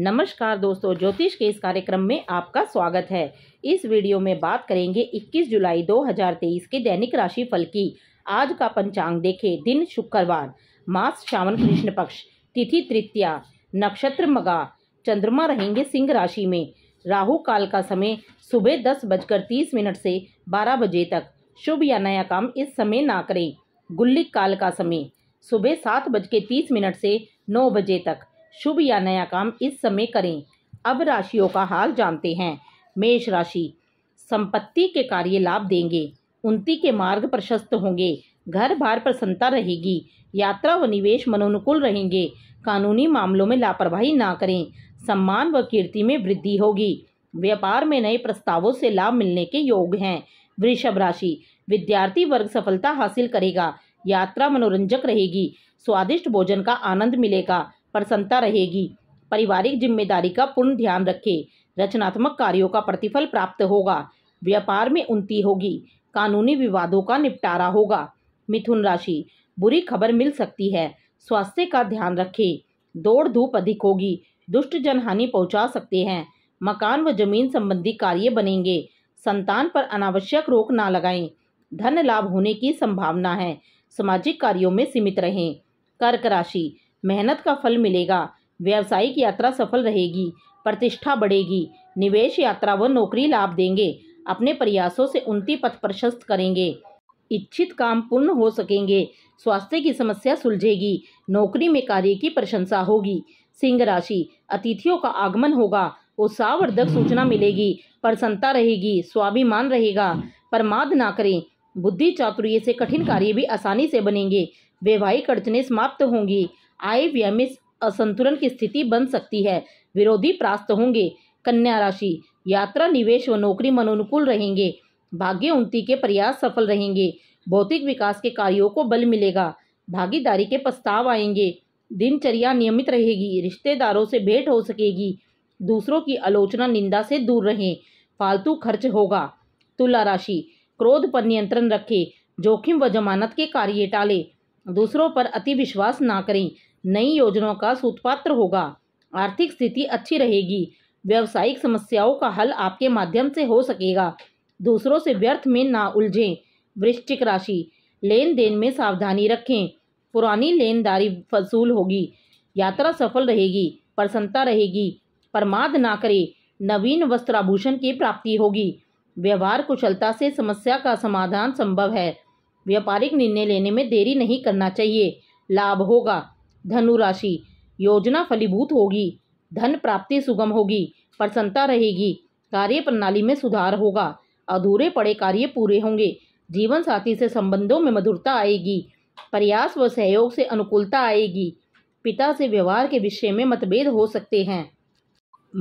नमस्कार दोस्तों ज्योतिष के इस कार्यक्रम में आपका स्वागत है इस वीडियो में बात करेंगे 21 जुलाई 2023 के दैनिक राशि फल की आज का पंचांग देखें दिन शुक्रवार मास श्रावण कृष्ण पक्ष तिथि तृतीया नक्षत्र मगा चंद्रमा रहेंगे सिंह राशि में राहु काल का समय सुबह दस बजकर तीस मिनट से बारह बजे तक शुभ या नया काम इस समय ना करें गुल्लिक काल का समय सुबह सात बज के तीस मिनट से नौ बजे तक शुभ या नया काम इस समय करें अब राशियों का हाल जानते हैं मेष राशि संपत्ति के कार्य लाभ देंगे उन्नति के मार्ग प्रशस्त होंगे घर बार प्रसन्नता रहेगी यात्रा व निवेश मनोनुकूल रहेंगे कानूनी मामलों में लापरवाही ना करें सम्मान व कीर्ति में वृद्धि होगी व्यापार में नए प्रस्तावों से लाभ मिलने के योग हैं वृषभ राशि विद्यार्थी वर्ग सफलता हासिल करेगा यात्रा मनोरंजक रहेगी स्वादिष्ट भोजन का आनंद मिलेगा प्रसन्नता रहेगी पारिवारिक जिम्मेदारी का पूर्ण ध्यान रखें रचनात्मक कार्यों का प्रतिफल प्राप्त होगा व्यापार में उन्नति होगी कानूनी विवादों का निपटारा होगा मिथुन राशि बुरी खबर मिल सकती है स्वास्थ्य का ध्यान रखें दौड़ धूप अधिक होगी दुष्ट हानि पहुंचा सकते हैं मकान व जमीन संबंधी कार्य बनेंगे संतान पर अनावश्यक रोक ना लगाएं धन लाभ होने की संभावना है सामाजिक कार्यों में सीमित रहें कर्क राशि मेहनत का फल मिलेगा व्यावसायिक यात्रा सफल रहेगी प्रतिष्ठा बढ़ेगी निवेश यात्रा व नौकरी लाभ देंगे अपने प्रयासों से उन्नति पथ प्रशस्त करेंगे इच्छित काम पूर्ण हो सकेंगे स्वास्थ्य की समस्या सुलझेगी नौकरी में कार्य की प्रशंसा होगी सिंह राशि अतिथियों का आगमन होगा उत्साहवर्धक सूचना मिलेगी प्रसन्नता रहेगी स्वाभिमान रहेगा प्रमाद ना करें बुद्धि चातुर्य से कठिन कार्य भी आसानी से बनेंगे वैवाहिक अड़चने समाप्त होंगी आय व्यमित असंतुलन की स्थिति बन सकती है विरोधी प्रास्त होंगे कन्या राशि यात्रा निवेश व नौकरी मनोनुकूल रहेंगे भाग्य उन्नति के प्रयास सफल रहेंगे भौतिक विकास के कार्यों को बल मिलेगा भागीदारी के प्रस्ताव आएंगे दिनचर्या नियमित रहेगी रिश्तेदारों से भेंट हो सकेगी दूसरों की आलोचना निंदा से दूर रहें फालतू खर्च होगा तुला राशि क्रोध पर नियंत्रण रखें जोखिम व जमानत के कार्य टालें दूसरों पर अति विश्वास ना करें नई योजनाओं का सूतपात्र होगा आर्थिक स्थिति अच्छी रहेगी व्यवसायिक समस्याओं का हल आपके माध्यम से हो सकेगा दूसरों से व्यर्थ में ना उलझें वृश्चिक राशि लेन देन में सावधानी रखें पुरानी लेनदारी फसूल होगी यात्रा सफल रहेगी प्रसन्नता रहेगी प्रमाद ना करें नवीन वस्त्राभूषण की प्राप्ति होगी व्यवहार कुशलता से समस्या का समाधान संभव है व्यापारिक निर्णय लेने में देरी नहीं करना चाहिए लाभ होगा धनु राशि योजना फलीभूत होगी धन प्राप्ति सुगम होगी प्रसन्नता रहेगी कार्य प्रणाली में सुधार होगा अधूरे पड़े कार्य पूरे होंगे जीवन साथी से संबंधों में मधुरता आएगी प्रयास व सहयोग से अनुकूलता आएगी पिता से व्यवहार के विषय में मतभेद हो सकते हैं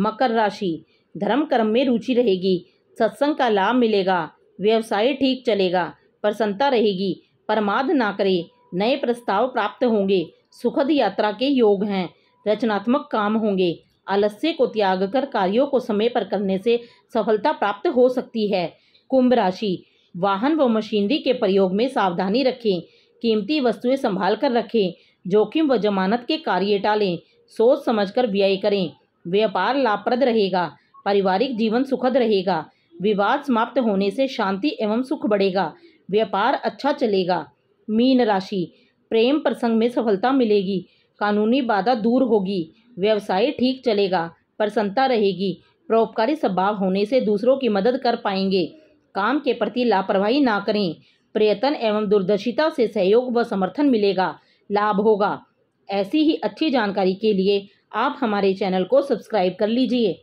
मकर राशि धर्म कर्म में रुचि रहेगी सत्संग का लाभ मिलेगा व्यवसाय ठीक चलेगा प्रसन्नता रहेगी प्रमाद ना करें नए प्रस्ताव प्राप्त होंगे सुखद यात्रा के योग हैं रचनात्मक काम होंगे आलस्य को त्याग कर कार्यों को समय पर करने से सफलता प्राप्त हो सकती है कुंभ राशि वाहन व मशीनरी के प्रयोग में सावधानी रखें कीमती वस्तुएं संभाल कर रखें जोखिम व जमानत के कार्य टालें सोच समझकर व्यय करें व्यापार लाभप्रद रहेगा पारिवारिक जीवन सुखद रहेगा विवाद समाप्त होने से शांति एवं सुख बढ़ेगा व्यापार अच्छा चलेगा मीन राशि प्रेम प्रसंग में सफलता मिलेगी कानूनी बाधा दूर होगी व्यवसाय ठीक चलेगा प्रसन्नता रहेगी परोपकारी स्वभाव होने से दूसरों की मदद कर पाएंगे काम के प्रति लापरवाही ना करें प्रयत्न एवं दूरदर्शिता से सहयोग व समर्थन मिलेगा लाभ होगा ऐसी ही अच्छी जानकारी के लिए आप हमारे चैनल को सब्सक्राइब कर लीजिए